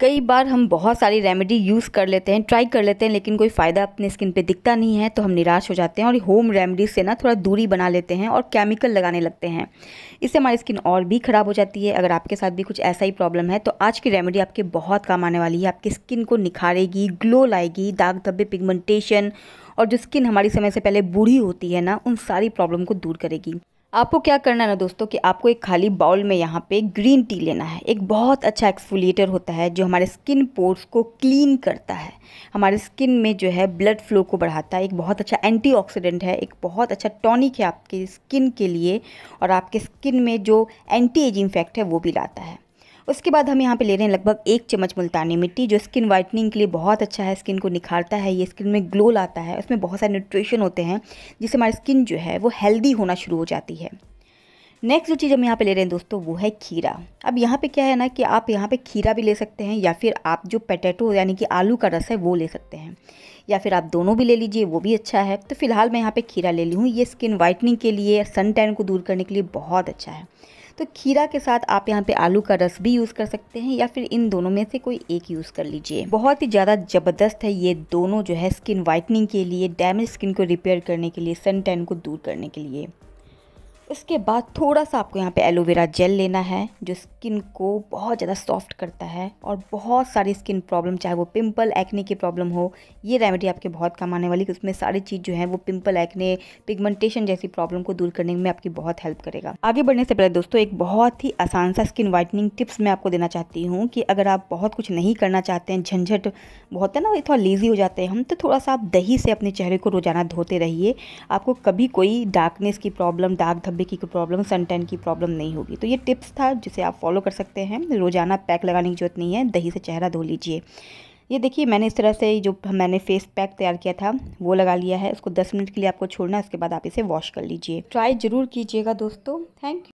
कई बार हम बहुत सारी रेमेडी यूज़ कर लेते हैं ट्राई कर लेते हैं लेकिन कोई फ़ायदा अपने स्किन पे दिखता नहीं है तो हम निराश हो जाते हैं और होम रेमेडी से ना थोड़ा दूरी बना लेते हैं और केमिकल लगाने लगते हैं इससे हमारी स्किन और भी ख़राब हो जाती है अगर आपके साथ भी कुछ ऐसा ही प्रॉब्लम है तो आज की रेमेडी आपके बहुत काम आने वाली है आपकी स्किन को निखारेगी ग्लो लाएगी दाग धब्बे पिगमेंटेशन और जो स्किन हमारी समय से पहले बूढ़ी होती है ना उन सारी प्रॉब्लम को दूर करेगी आपको क्या करना है ना दोस्तों कि आपको एक खाली बाउल में यहाँ पे ग्रीन टी लेना है एक बहुत अच्छा एक्सफोलिएटर होता है जो हमारे स्किन पोर्स को क्लीन करता है हमारे स्किन में जो है ब्लड फ्लो को बढ़ाता है एक बहुत अच्छा एंटीऑक्सीडेंट है एक बहुत अच्छा टॉनिक है आपके स्किन के लिए और आपके स्किन में जो एंटी एजिंग इफेक्ट है वो भी लाता है उसके बाद हम यहाँ पे ले रहे हैं लगभग एक चम्मच मुल्तानी मिट्टी जो स्किन वाइटनिंग के लिए बहुत अच्छा है स्किन को निखारता है ये स्किन में ग्लो लाता है उसमें बहुत सारे न्यूट्रिशन होते हैं जिससे हमारी स्किन जो है वो हेल्दी होना शुरू हो जाती है नेक्स्ट जो चीज़ हम यहाँ पे ले रहे हैं दोस्तों वो है खीरा अब यहाँ पे क्या है ना कि आप यहाँ पे खीरा भी ले सकते हैं या फिर आप जो पटेटो यानी कि आलू का रस है वो ले सकते हैं या फिर आप दोनों भी ले लीजिए वो भी अच्छा है तो फिलहाल मैं यहाँ पे खीरा ले ली हूँ ये स्किन वाइटनिंग के लिए सन टैन को दूर करने के लिए बहुत अच्छा है तो खीरा के साथ आप यहाँ पे आलू का रस भी यूज़ कर सकते हैं या फिर इन दोनों में से कोई एक यूज़ कर लीजिए बहुत ही ज़्यादा ज़बरदस्त है ये दोनों जो है स्किन वाइटनिंग के लिए डैमेज स्किन को रिपेयर करने के लिए सन टैन को दूर करने के लिए उसके बाद थोड़ा सा आपको यहाँ पे एलोवेरा जेल लेना है जो स्किन को बहुत ज़्यादा सॉफ्ट करता है और बहुत सारी स्किन प्रॉब्लम चाहे वो पिंपल एक्ने की प्रॉब्लम हो ये रेमेडी आपके बहुत काम आने वाली उसमें सारी चीज़ जो है वो पिंपल एक्ने पिगमेंटेशन जैसी प्रॉब्लम को दूर करने में आपकी बहुत हेल्प करेगा आगे बढ़ने से पहले दोस्तों एक बहुत ही आसान सा स्किन वाइटनिंग टिप्स मैं आपको देना चाहती हूँ कि अगर आप बहुत कुछ नहीं करना चाहते हैं झंझट बहुत है ना थोड़ा लेज़ी हो जाते हैं हम तो थोड़ा सा आप दही से अपने चेहरे को रोजाना धोते रहिए आपको कभी कोई डार्कनेस की प्रॉब्लम डार्क बेकी की प्रॉब्लम सनटैन की प्रॉब्लम नहीं होगी तो ये टिप्स था जिसे आप फॉलो कर सकते हैं रोज़ाना पैक लगाने की जरूरत नहीं है दही से चेहरा धो लीजिए ये देखिए मैंने इस तरह से जो मैंने फेस पैक तैयार किया था वो लगा लिया है उसको दस मिनट के लिए आपको छोड़ना इसके बाद आप इसे वॉश कर लीजिए ट्राई ज़रूर कीजिएगा दोस्तों थैंक यू